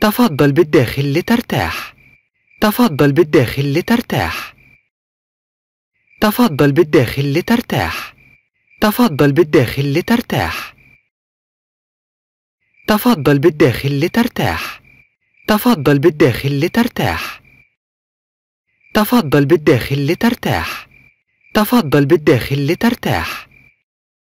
تفضل بالداخل لترتاح تفضل بالداخل لترتاح تفضل بالداخل لترتاح تفضل بالداخل لترتاح تفضل بالداخل لترتاح تفضل بالداخل لترتاح تفضل بالداخل لترتاح تفضل بالداخل لترتاح